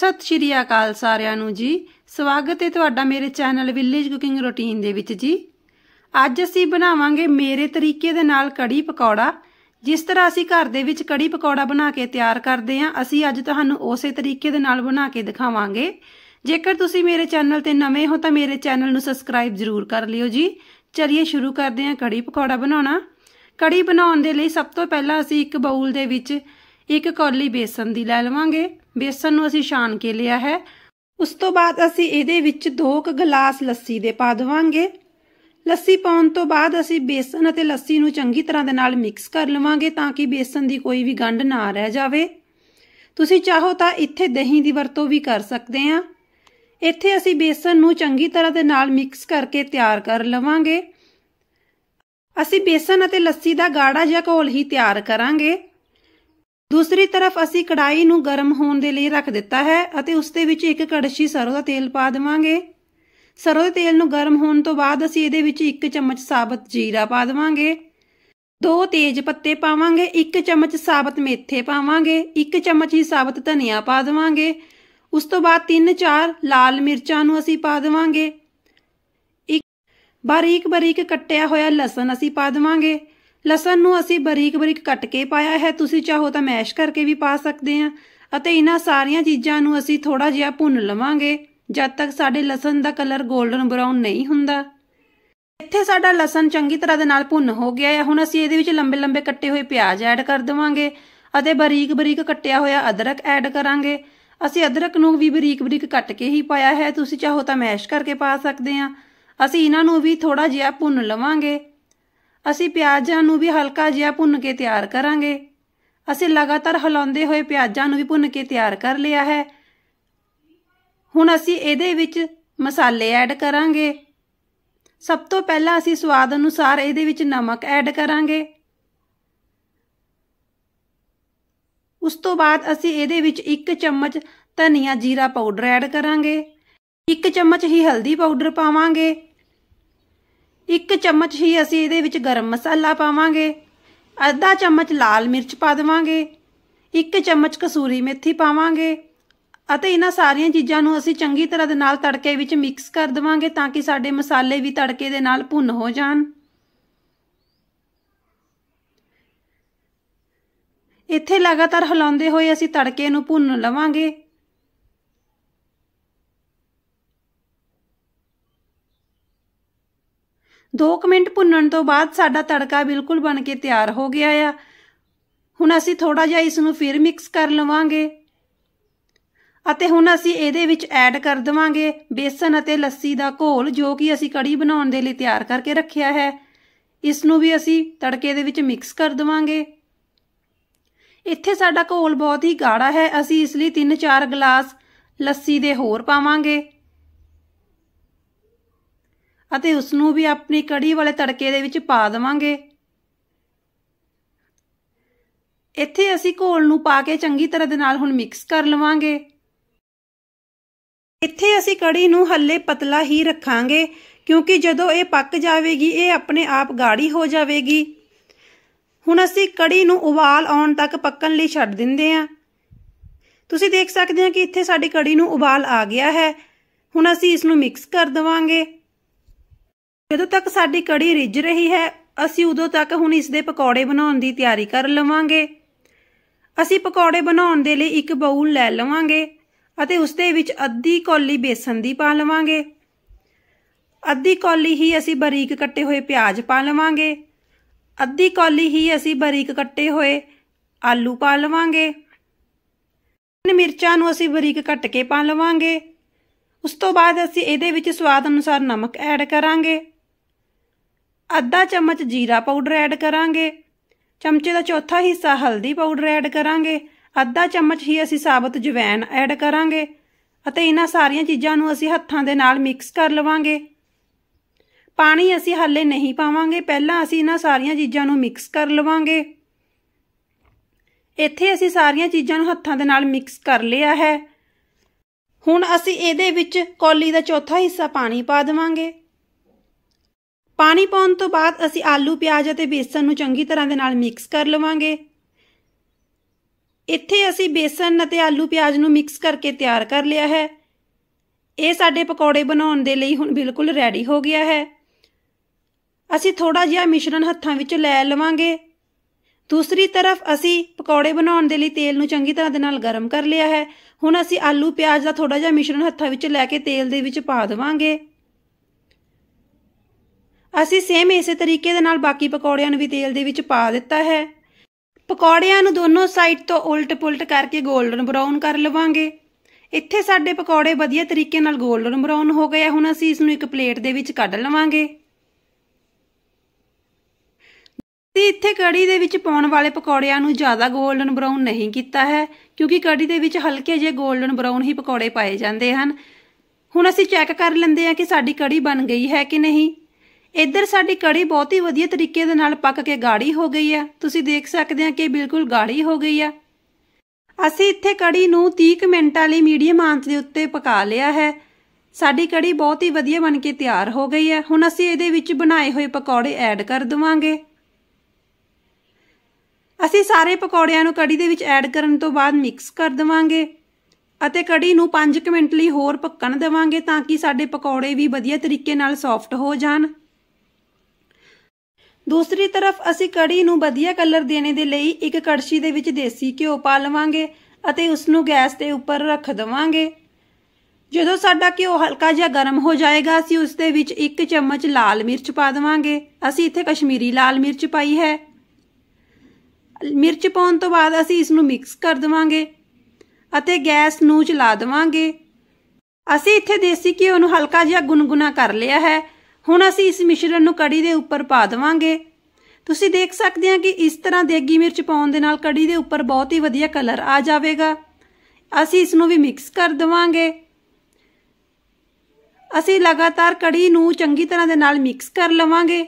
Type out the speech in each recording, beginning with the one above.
ਸਤਿ ਸ਼੍ਰੀ ਅਕਾਲ ਸਾਰਿਆਂ ਨੂੰ ਜੀ ਸਵਾਗਤ ਹੈ ਤੁਹਾਡਾ ਮੇਰੇ ਚੈਨਲ ਵਿਲੇਜ ਕੁਕਿੰਗ ਰੁਟੀਨ ਦੇ ਵਿੱਚ ਜੀ ਅੱਜ ਅਸੀਂ ਬਣਾਵਾਂਗੇ ਮੇਰੇ ਤਰੀਕੇ ਦੇ ਨਾਲ ਕੜੀ ਪਕੌੜਾ ਜਿਸ ਤਰ੍ਹਾਂ ਅਸੀਂ ਘਰ ਦੇ ਵਿੱਚ ਕੜੀ ਪਕੌੜਾ ਬਣਾ ਕੇ ਤਿਆਰ ਕਰਦੇ ਹਾਂ ਅਸੀਂ ਅੱਜ ਤੁਹਾਨੂੰ ਉਸੇ ਤਰੀਕੇ ਦੇ ਨਾਲ ਬਣਾ ਕੇ ਦਿਖਾਵਾਂਗੇ ਜੇਕਰ ਤੁਸੀਂ ਮੇਰੇ ਚੈਨਲ ਤੇ ਨਵੇਂ ਹੋ ਤਾਂ ਮੇਰੇ ਚੈਨਲ ਨੂੰ ਸਬਸਕ੍ਰਾਈਬ ਜ਼ਰੂਰ ਕਰ ਲਿਓ ਜੀ ਚਲਿਏ ਸ਼ੁਰੂ ਕਰਦੇ ਹਾਂ ਕੜੀ ਪਕੌੜਾ ਬਣਾਉਣਾ ਕੜੀ ਬਣਾਉਣ ਦੇ ਲਈ ਸਭ ਤੋਂ ਪਹਿਲਾਂ ਅਸੀਂ ਇੱਕ ਬਾਊਲ ਦੇ ਵਿੱਚ ਇੱਕ ਕੌਲੀ ਬੇਸਨ ਦੀ ਲੈ ਲਵਾਂਗੇ ਬੇਸਨ ਨੂੰ ਅਸੀਂ ਛਾਣ ਕੇ ਲਿਆ ਹੈ ਉਸ ਤੋਂ ਬਾਅਦ ਅਸੀਂ ਇਹਦੇ ਵਿੱਚ 2 ਕ ਗਲਾਸ ਲੱਸੀ ਦੇ ਪਾ ਦਵਾਂਗੇ ਲੱਸੀ ਪਾਉਣ ਤੋਂ ਬਾਅਦ ਅਸੀਂ ਬੇਸਨ ਅਤੇ ਲੱਸੀ ਨੂੰ ਚੰਗੀ ਤਰ੍ਹਾਂ ਦੇ ਨਾਲ ਮਿਕਸ ਕਰ ਲਵਾਂਗੇ ਤਾਂ ਕਿ ਬੇਸਨ ਦੀ ਕੋਈ ਵੀ ਗੰਢ ਨਾ ਰਹਿ ਜਾਵੇ ਤੁਸੀਂ ਚਾਹੋ ਤਾਂ ਇੱਥੇ ਦਹੀਂ ਦੀ ਵਰਤੋਂ ਵੀ ਕਰ ਸਕਦੇ ਆ ਇੱਥੇ ਅਸੀਂ ਬੇਸਨ ਨੂੰ ਚੰਗੀ ਤਰ੍ਹਾਂ ਦੇ ਨਾਲ ਮਿਕਸ ਕਰਕੇ ਤਿਆਰ ਕਰ ਲਵਾਂਗੇ ਅਸੀਂ ਬੇਸਨ ਅਤੇ ਲੱਸੀ ਦਾ ਗਾੜਾ ਜਿਹਾ ਘੋਲ ਹੀ ਤਿਆਰ ਕਰਾਂਗੇ ਦੂਸਰੀ ਤਰਫ ਅਸੀਂ ਕੜਾਈ ਨੂੰ ਗਰਮ ਹੋਣ ਦੇ ਲਈ ਰੱਖ ਦਿੱਤਾ ਹੈ ਅਤੇ ਉਸ ਦੇ ਵਿੱਚ ਇੱਕ ਕੜਛੀ ਸਰੋਂ ਦਾ ਤੇਲ ਪਾ ਦੇਵਾਂਗੇ ਸਰੋਂ ਦੇ ਤੇਲ ਨੂੰ ਗਰਮ ਹੋਣ ਤੋਂ ਬਾਅਦ ਅਸੀਂ ਇਹਦੇ ਵਿੱਚ ਇੱਕ ਚਮਚ ਸਾਬਤ ਜੀਰਾ ਪਾ ਦੇਵਾਂਗੇ ਦੋ ਤੇਜ ਪੱਤੇ ਪਾਵਾਂਗੇ ਇੱਕ ਚਮਚ ਸਾਬਤ ਮੇਥੇ ਪਾਵਾਂਗੇ ਇੱਕ ਚਮਚ ਹੀ ਸਾਬਤ ਧਨੀਆ ਪਾ ਦੇਵਾਂਗੇ ਉਸ ਤੋਂ ਬਾਅਦ 3-4 ਲਾਲ ਮਿਰਚਾਂ ਨੂੰ ਅਸੀਂ ਪਾ ਦੇਵਾਂਗੇ ਇੱਕ ਬਾਰੀਕ-ਬਾਰੀਕ ਕੱਟਿਆ ਹੋਇਆ ਲਸਣ ਅਸੀਂ ਪਾ ਦੇਵਾਂਗੇ ਲਸਣ ਨੂੰ ਅਸੀਂ ਬਰੀਕ-ਬਰੀਕ ਕੱਟ ਕੇ ਪਾਇਆ ਹੈ ਤੁਸੀਂ ਚਾਹੋ ਤਾਂ ਮੈਸ਼ ਕਰਕੇ ਵੀ ਪਾ ਸਕਦੇ ਆ ਅਤੇ ਇਹਨਾਂ ਸਾਰੀਆਂ ਚੀਜ਼ਾਂ ਨੂੰ ਅਸੀਂ ਥੋੜਾ ਜਿਹਾ ਭੁੰਨ ਲਵਾਂਗੇ ਜਦ ਤੱਕ ਸਾਡੇ ਲਸਣ ਦਾ ਕਲਰ 골ਡਨ ਬਰਾਊਨ ਨਹੀਂ ਹੁੰਦਾ ਇੱਥੇ ਸਾਡਾ ਲਸਣ ਚੰਗੀ ਤਰ੍ਹਾਂ ਦੇ ਨਾਲ ਭੁੰਨ ਹੋ ਗਿਆ ਹੈ ਹੁਣ ਅਸੀਂ ਇਹਦੇ ਵਿੱਚ ਲੰਬੇ-ਲੰਬੇ ਕੱਟੇ ਹੋਏ ਪਿਆਜ਼ ਐਡ ਕਰ ਦੇਵਾਂਗੇ ਅਤੇ ਬਰੀਕ-ਬਰੀਕ ਕੱਟਿਆ ਹੋਇਆ ਅਦਰਕ ਐਡ ਕਰਾਂਗੇ ਅਸੀਂ ਅਦਰਕ ਨੂੰ ਵੀ ਬਰੀਕ-ਬਰੀਕ ਕੱਟ ਕੇ ਹੀ ਪਾਇਆ ਹੈ ਤੁਸੀਂ ਚਾਹੋ ਤਾਂ ਮੈਸ਼ ਕਰਕੇ ਪਾ ਸਕਦੇ ਆ ਅਸੀਂ ਇਹਨਾਂ ਨੂੰ ਵੀ ਥੋੜਾ ਜਿਹਾ ਭੁੰਨ ਲਵਾਂਗੇ ਅਸੀਂ ਪਿਆਜ਼ਾਂ ਨੂੰ ਵੀ ਹਲਕਾ ਜਿਹਾ ਭੁੰਨ ਕੇ ਤਿਆਰ ਕਰਾਂਗੇ ਅਸੀਂ ਲਗਾਤਾਰ ਹਿਲਾਉਂਦੇ ਹੋਏ ਪਿਆਜ਼ਾਂ ਨੂੰ ਵੀ ਭੁੰਨ ਕੇ ਤਿਆਰ ਕਰ ਲਿਆ ਹੈ ਹੁਣ ਅਸੀਂ ਇਹਦੇ ਵਿੱਚ ਮਸਾਲੇ ਐਡ ਕਰਾਂਗੇ ਸਭ ਤੋਂ ਪਹਿਲਾਂ ਅਸੀਂ ਸਵਾਦ ਅਨੁਸਾਰ ਇਹਦੇ ਵਿੱਚ ਨਮਕ ਐਡ ਕਰਾਂਗੇ ਉਸ ਤੋਂ ਬਾਅਦ ਅਸੀਂ ਇਹਦੇ ਵਿੱਚ 1 ਚਮਚ ਧਨੀਆ ਜੀਰਾ ਪਾਊਡਰ ਐਡ ਕਰਾਂਗੇ 1 ਚਮਚ ਹੀ ਹਲਦੀ ਪਾਊਡਰ ਪਾਵਾਂਗੇ ਇੱਕ ਚਮਚ ਹੀ ਅਸੀਂ ਇਹਦੇ ਵਿੱਚ ਗਰਮ ਮਸਾਲਾ ਪਾਵਾਂਗੇ ਅੱਧਾ ਚਮਚ ਲਾਲ ਮਿਰਚ ਪਾ ਦੇਵਾਂਗੇ ਇੱਕ ਚਮਚ ਕਸੂਰੀ ਮੇਥੀ ਪਾਵਾਂਗੇ ਅਤੇ ਇਹਨਾਂ ਸਾਰੀਆਂ ਚੀਜ਼ਾਂ ਨੂੰ ਅਸੀਂ ਚੰਗੀ ਤਰ੍ਹਾਂ ਦੇ ਨਾਲ ਤੜਕੇ ਵਿੱਚ ਮਿਕਸ ਕਰ ਦੇਵਾਂਗੇ ਤਾਂ ਕਿ ਸਾਡੇ ਮਸਾਲੇ ਵੀ ਤੜਕੇ ਦੇ ਨਾਲ ਭੁੰਨ ਹੋ ਜਾਣ ਇੱਥੇ ਲਗਾਤਾਰ ਹਿਲਾਉਂਦੇ ਹੋਏ ਅਸੀਂ ਤੜਕੇ ਨੂੰ ਭੁੰਨ ਲਵਾਂਗੇ 2 ਮਿੰਟ ਭੁੰਨਣ ਤੋਂ ਬਾਅਦ ਸਾਡਾ ਤੜਕਾ ਬਿਲਕੁਲ ਬਣ ਕੇ ਤਿਆਰ ਹੋ ਗਿਆ ਆ ਹੁਣ ਅਸੀਂ ਥੋੜਾ ਜਿਹਾ ਇਸ ਨੂੰ ਫਿਰ ਮਿਕਸ ਕਰ ਲਵਾਂਗੇ ਅਤੇ ਹੁਣ ਅਸੀਂ ਇਹਦੇ ਵਿੱਚ ਐਡ ਕਰ ਦਵਾਂਗੇ ਬੇਸਨ ਅਤੇ ਲੱਸੀ ਦਾ ਘੋਲ ਜੋ ਕਿ ਅਸੀਂ ਕੜੀ ਬਣਾਉਣ ਦੇ ਲਈ ਤਿਆਰ ਕਰਕੇ ਰੱਖਿਆ ਹੈ ਇਸ ਨੂੰ ਵੀ ਅਸੀਂ ਤੜਕੇ ਦੇ ਵਿੱਚ ਮਿਕਸ ਕਰ ਦਵਾਂਗੇ ਇੱਥੇ ਸਾਡਾ ਘੋਲ ਬਹੁਤ ਹੀ ਗਾੜਾ ਹੈ ਅਸੀਂ ਇਸ ਲਈ 3-4 ਗਲਾਸ ਲੱਸੀ ਦੇ ਹੋਰ ਪਾਵਾਂਗੇ ਅਤੇ ਉਸ ਨੂੰ ਵੀ ਆਪਣੀ ਕੜੀ ਵਾਲੇ ਤੜਕੇ ਦੇ ਵਿੱਚ ਪਾ ਦਵਾਂਗੇ ਇੱਥੇ ਅਸੀਂ ਘੋਲ ਨੂੰ ਪਾ ਕੇ ਚੰਗੀ ਤਰ੍ਹਾਂ ਦੇ ਨਾਲ ਹੁਣ ਮਿਕਸ ਕਰ ਲਵਾਂਗੇ ਇੱਥੇ ਅਸੀਂ ਕੜੀ ਨੂੰ ਹੱਲੇ ਪਤਲਾ ਹੀ ਰੱਖਾਂਗੇ ਕਿਉਂਕਿ ਜਦੋਂ ਇਹ ਪੱਕ ਜਾਵੇਗੀ ਇਹ ਆਪਣੇ ਆਪ ਗਾੜੀ ਹੋ ਜਾਵੇਗੀ ਹੁਣ ਅਸੀਂ ਕੜੀ ਨੂੰ ਉਬਾਲ ਆਉਣ ਤੱਕ ਪੱਕਣ ਲਈ ਛੱਡ ਦਿੰਦੇ ਹਾਂ ਤੁਸੀਂ ਦੇਖ ਸਕਦੇ ਹੋ ਕਿ ਇੱਥੇ ਸਾਡੀ ਕੜੀ ਨੂੰ ਉਬਾਲ ਆ ਗਿਆ ਹੈ ਹੁਣ ਅਸੀਂ ਇਸ ਨੂੰ ਮਿਕਸ ਕਰ ਦਵਾਂਗੇ ਜਦੋਂ ਤੱਕ ਸਾਡੀ ਕੜੀ ਰਿੱਝ ਰਹੀ ਹੈ ਅਸੀਂ ਉਦੋਂ ਤੱਕ ਹੁਣ ਇਸ ਦੇ ਪਕੌੜੇ ਬਣਾਉਣ ਦੀ ਤਿਆਰੀ ਕਰ ਲਵਾਂਗੇ ਅਸੀਂ ਪਕੌੜੇ ਬਣਾਉਣ ਦੇ ਲਈ ਇੱਕ ਬਾਉਲ ਲੈ ਲਵਾਂਗੇ ਅਤੇ ਉਸ ਦੇ ਵਿੱਚ ਅੱਧੀ ਕੌਲੀ ਬੇਸਨ ਦੀ ਪਾ ਲਵਾਂਗੇ ਅੱਧੀ ਕੌਲੀ ਹੀ ਅਸੀਂ ਬਰੀਕ ਕੱਟੇ ਹੋਏ ਪਿਆਜ਼ ਪਾ ਲਵਾਂਗੇ ਅੱਧੀ ਕੌਲੀ ਹੀ ਅਸੀਂ ਬਰੀਕ ਕੱਟੇ ਹੋਏ ਆਲੂ ਪਾ ਲਵਾਂਗੇ ਤਿੰਨ ਮਿਰਚਾਂ ਨੂੰ ਅਸੀਂ ਬਰੀਕ ਕੱਟ ਕੇ ਪਾ ਲਵਾਂਗੇ ਉਸ ਤੋਂ ਬਾਅਦ ਅਸੀਂ ਇਹਦੇ ਵਿੱਚ ਸਵਾਦ ਅਨੁਸਾਰ ਨਮਕ ਐਡ ਕਰਾਂਗੇ ਅੱਧਾ ਚਮਚ ਜੀਰਾ ਪਾਊਡਰ ਐਡ ਕਰਾਂਗੇ ਚਮਚੇ ਦਾ ਚੌਥਾ ਹਿੱਸਾ ਹਲਦੀ ਪਾਊਡਰ ਐਡ ਕਰਾਂਗੇ ਅੱਧਾ ਚਮਚ ਹੀ ਅਸੀਂ ਸਾਬਤ ਜਵੈਨ ਐਡ ਕਰਾਂਗੇ ਅਤੇ ਇਹਨਾਂ ਸਾਰੀਆਂ ਚੀਜ਼ਾਂ ਨੂੰ ਅਸੀਂ ਹੱਥਾਂ ਦੇ ਨਾਲ ਮਿਕਸ ਕਰ ਲਵਾਂਗੇ ਪਾਣੀ ਅਸੀਂ ਹਾਲੇ ਨਹੀਂ ਪਾਵਾਂਗੇ ਪਹਿਲਾਂ ਅਸੀਂ ਇਹਨਾਂ ਸਾਰੀਆਂ ਚੀਜ਼ਾਂ ਨੂੰ ਮਿਕਸ ਕਰ ਲਵਾਂਗੇ ਇੱਥੇ ਅਸੀਂ ਸਾਰੀਆਂ ਚੀਜ਼ਾਂ ਨੂੰ ਹੱਥਾਂ ਦੇ ਨਾਲ ਮਿਕਸ ਕਰ ਲਿਆ ਹੈ ਹੁਣ ਅਸੀਂ ਇਹਦੇ ਵਿੱਚ ਕੌਲੀ ਦਾ ਚੌਥਾ ਹਿੱਸਾ ਪਾਣੀ ਪਾ ਦੇਵਾਂਗੇ ਪਾਣੀ ਪਾਉਣ ਤੋਂ ਬਾਅਦ ਅਸੀਂ ਆਲੂ ਪਿਆਜ਼ ਅਤੇ ਬੇਸਨ ਨੂੰ ਚੰਗੀ ਤਰ੍ਹਾਂ ਦੇ ਨਾਲ ਮਿਕਸ ਕਰ ਲਵਾਂਗੇ ਇੱਥੇ ਅਸੀਂ ਬੇਸਨ ਅਤੇ ਆਲੂ ਪਿਆਜ਼ ਨੂੰ ਮਿਕਸ ਕਰਕੇ ਤਿਆਰ ਕਰ ਲਿਆ ਹੈ ਇਹ ਸਾਡੇ ਪਕੌੜੇ ਬਣਾਉਣ ਦੇ ਲਈ ਹੁਣ ਬਿਲਕੁਲ ਰੈਡੀ ਹੋ ਗਿਆ ਹੈ ਅਸੀਂ ਥੋੜਾ ਜਿਹਾ ਮਿਸ਼ਰਣ ਹੱਥਾਂ ਵਿੱਚ ਲੈ ਲਵਾਂਗੇ ਦੂਸਰੀ ਤਰਫ ਅਸੀਂ ਪਕੌੜੇ ਬਣਾਉਣ ਦੇ ਲਈ ਤੇਲ ਨੂੰ ਚੰਗੀ ਤਰ੍ਹਾਂ ਦੇ ਨਾਲ ਗਰਮ ਕਰ ਲਿਆ ਹੈ ਹੁਣ ਅਸੀਂ ਆਲੂ ਪਿਆਜ਼ ਦਾ ਥੋੜਾ ਜਿਹਾ ਮਿਸ਼ਰਣ ਹੱਥਾਂ ਵਿੱਚ ਲੈ ਕੇ ਤੇਲ ਦੇ ਵਿੱਚ ਪਾ ਦੇਵਾਂਗੇ ਅਸੀਂ ਸੇਮ ਇਸੇ ਤਰੀਕੇ ਦੇ ਨਾਲ ਬਾਕੀ ਪਕੌੜਿਆਂ ਨੂੰ ਵੀ ਤੇਲ ਦੇ ਵਿੱਚ ਪਾ ਦਿੱਤਾ ਹੈ ਪਕੌੜਿਆਂ ਨੂੰ ਦੋਨੋਂ ਸਾਈਡ ਤੋਂ ਉਲਟ-ਪੁਲਟ ਕਰਕੇ 골ਡਨ ਬਰਾਊਨ ਕਰ ਲਵਾਂਗੇ ਇੱਥੇ ਸਾਡੇ ਪਕੌੜੇ ਵਧੀਆ ਤਰੀਕੇ ਨਾਲ 골ਡਨ ਬਰਾਊਨ ਹੋ ਗਏ ਹੁਣ ਅਸੀਂ ਇਸ ਨੂੰ ਇੱਕ ਪਲੇਟ ਦੇ ਵਿੱਚ ਕੱਢ ਲਵਾਂਗੇ ਤੇ ਇੱਥੇ ਕੜੀ ਦੇ ਵਿੱਚ ਪਾਉਣ ਵਾਲੇ ਪਕੌੜਿਆਂ ਨੂੰ ਜ਼ਿਆਦਾ 골ਡਨ ਬਰਾਊਨ ਨਹੀਂ ਕੀਤਾ ਹੈ ਕਿਉਂਕਿ ਕੜੀ ਦੇ ਵਿੱਚ ਹਲਕੇ ਜਿਹੇ 골ਡਨ ਬਰਾਊਨ ਹੀ ਪਕੌੜੇ ਪਾਏ ਜਾਂਦੇ ਹਨ ਹੁਣ ਅਸੀਂ ਚੈੱਕ ਕਰ ਲੈਂਦੇ ਹਾਂ ਕਿ ਸਾਡੀ ਕੜੀ ਬਣ ਗਈ ਹੈ ਕਿ ਨਹੀਂ ਇੱਧਰ ਸਾਡੀ ਕੜੀ ਬਹੁਤ ਹੀ ਵਧੀਆ ਤਰੀਕੇ ਦੇ ਨਾਲ ਪੱਕ ਕੇ ਗਾੜੀ ਹੋ ਗਈ ਹੈ ਤੁਸੀਂ ਦੇਖ ਸਕਦੇ ਆ ਕਿ ਬਿਲਕੁਲ ਗਾੜੀ ਹੋ ਗਈ ਹੈ ਅਸੀਂ ਇੱਥੇ ਕੜੀ ਨੂੰ 30 ਮਿੰਟਾਂ ਲਈ ਮੀਡੀਅਮ ਆਂਚ ਦੇ ਉੱਤੇ ਪਕਾ ਲਿਆ ਹੈ ਸਾਡੀ ਕੜੀ ਬਹੁਤ ਹੀ ਵਧੀਆ ਬਣ ਕੇ ਤਿਆਰ ਹੋ ਗਈ ਹੈ ਹੁਣ ਅਸੀਂ ਇਹਦੇ ਵਿੱਚ ਬਣਾਏ ਹੋਏ ਪਕੌੜੇ ਐਡ ਕਰ ਦਵਾਂਗੇ ਅਸੀਂ ਸਾਰੇ ਪਕੌੜਿਆਂ ਨੂੰ ਕੜੀ ਦੇ ਵਿੱਚ ਐਡ ਕਰਨ ਤੋਂ ਬਾਅਦ ਮਿਕਸ ਕਰ ਦਵਾਂਗੇ ਅਤੇ ਕੜੀ ਨੂੰ 5 ਮਿੰਟ ਲਈ ਹੋਰ ਪੱਕਣ ਦੇਵਾਂਗੇ ਤਾਂ ਕਿ ਸਾਡੇ ਪਕੌੜੇ ਵੀ ਵਧੀਆ ਤਰੀਕੇ ਨਾਲ ਸੌਫਟ ਹੋ ਜਾਣ ਦੂਸਰੀ ਤਰਫ ਅਸੀਂ ਕੜੀ ਨੂੰ ਵਧੀਆ ਕਲਰ ਦੇਣੇ ਦੇ ਲਈ ਇੱਕ ਕੜਛੀ ਦੇ ਵਿੱਚ ਦੇਸੀ ਘਿਓ ਪਾ ਲਵਾਂਗੇ ਅਤੇ ਉਸ ਨੂੰ ਗੈਸ ਦੇ ਉੱਪਰ ਰੱਖ ਦਵਾਂਗੇ ਜਦੋਂ ਸਾਡਾ ਘਿਓ ਹਲਕਾ ਜਿਹਾ ਗਰਮ ਹੋ ਜਾਏਗਾ ਅਸੀਂ ਉਸ ਦੇ ਵਿੱਚ ਇੱਕ ਚਮਚ ਲਾਲ ਮਿਰਚ ਪਾ ਦਵਾਂਗੇ ਅਸੀਂ ਇੱਥੇ ਕਸ਼ਮੀਰੀ ਲਾਲ ਮਿਰਚ ਪਾਈ ਹੈ ਮਿਰਚ ਪਾਉਣ ਤੋਂ ਬਾਅਦ ਅਸੀਂ ਇਸ ਨੂੰ ਮਿਕਸ ਕਰ ਦਵਾਂਗੇ ਅਤੇ ਗੈਸ ਨੂੰ ਚਲਾ ਦਵਾਂਗੇ ਅਸੀਂ ਇੱਥੇ ਦੇਸੀ ਘਿਓ ਨੂੰ ਹਲਕਾ ਜਿਹਾ ਗੁੰਗੁਨਾ ਕਰ ਲਿਆ ਹੈ ਹੁਣ ਅਸੀਂ ਇਸ ਮਿਸ਼ਰਣ ਨੂੰ ਕੜੀ ਦੇ ਉੱਪਰ ਪਾ ਦਵਾਂਗੇ ਤੁਸੀਂ ਦੇਖ ਸਕਦੇ ਹਾਂ ਕਿ ਇਸ ਤਰ੍ਹਾਂ ਦੇਗੀ ਮਿਰਚ ਪਾਉਣ ਦੇ ਨਾਲ ਕੜੀ ਦੇ ਉੱਪਰ ਬਹੁਤ ਹੀ ਵਧੀਆ ਕਲਰ ਆ ਜਾਵੇਗਾ ਅਸੀਂ ਇਸ ਨੂੰ ਵੀ ਮਿਕਸ ਕਰ ਦਵਾਂਗੇ ਅਸੀਂ ਲਗਾਤਾਰ ਕੜੀ ਨੂੰ ਚੰਗੀ ਤਰ੍ਹਾਂ ਦੇ ਨਾਲ ਮਿਕਸ ਕਰ ਲਵਾਂਗੇ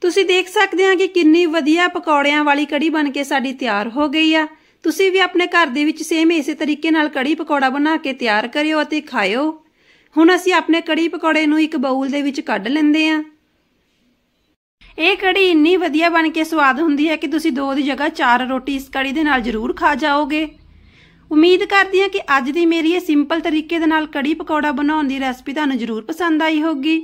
ਤੁਸੀਂ ਦੇਖ ਸਕਦੇ ਹਾਂ ਕਿ ਕਿੰਨੀ ਵਧੀਆ ਪਕੌੜਿਆਂ ਵਾਲੀ ਕੜੀ ਬਣ ਕੇ ਸਾਡੀ ਤਿਆਰ ਹੋ ਗਈ ਆ ਤੁਸੀਂ ਵੀ ਆਪਣੇ ਘਰ ਦੇ ਵਿੱਚ ਸੇਮ ਇਸੇ ਤਰੀਕੇ ਨਾਲ ਕੜੀ ਪਕੌੜਾ ਬਣਾ ਕੇ ਤਿਆਰ ਕਰਿਓ ਅਤੇ ਖਾਇਓ ਹੁਣ ਅਸੀਂ ਆਪਣੇ ਕੜੀ ਪਕੌੜੇ ਨੂੰ ਇੱਕ ਬਾਊਲ ਦੇ ਵਿੱਚ ਕੱਢ ਲੈਂਦੇ ਹਾਂ ਇਹ ਕੜੀ ਇੰਨੀ ਵਧੀਆ ਬਣ ਕੇ ਸਵਾਦ ਹੁੰਦੀ ਹੈ ਕਿ ਤੁਸੀਂ ਦੋ ਦੀ ਜਗ੍ਹਾ ਚਾਰ ਰੋਟੀ ਇਸ ਕੜੀ ਦੇ ਨਾਲ ਜ਼ਰੂਰ ਖਾ ਜਾਓਗੇ ਉਮੀਦ ਕਰਦੀ ਹਾਂ ਕਿ ਅੱਜ ਦੀ ਮੇਰੀ ਇਹ ਸਿੰਪਲ ਤਰੀਕੇ ਦੇ ਨਾਲ ਕੜੀ ਪਕੌੜਾ ਬਣਾਉਣ ਦੀ ਰੈਸਪੀ ਤੁਹਾਨੂੰ ਜ਼ਰੂਰ ਪਸੰਦ ਆਈ ਹੋਗੀ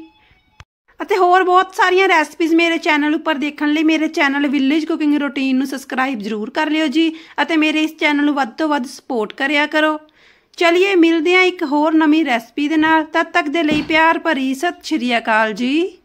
ਅਤੇ ਹੋਰ ਬਹੁਤ ਸਾਰੀਆਂ ਰੈਸਪੀਜ਼ ਮੇਰੇ ਚੈਨਲ ਉੱਪਰ ਦੇਖਣ ਲਈ ਮੇਰੇ ਚੈਨਲ ਵਿਲੇਜ ਕੁਕਿੰਗ ਰੁਟੀਨ ਨੂੰ ਸਬਸਕ੍ਰਾਈਬ ਜ਼ਰੂਰ ਕਰ ਲਿਓ ਜੀ ਅਤੇ ਮੇਰੇ ਇਸ ਚੈਨਲ ਨੂੰ ਵੱਧ ਤੋਂ ਵੱਧ ਸਪੋਰਟ ਕਰਿਆ ਕਰੋ ਚਲਿਏ ਮਿਲਦੇ ਆ ਇੱਕ ਹੋਰ ਨਵੀਂ ਰੈਸਪੀ ਦੇ ਨਾਲ ਤਦ ਤੱਕ ਦੇ ਲਈ ਪਿਆਰ ਭਰੀ ਸਤਿ ਸ਼੍ਰੀ ਅਕਾਲ ਜੀ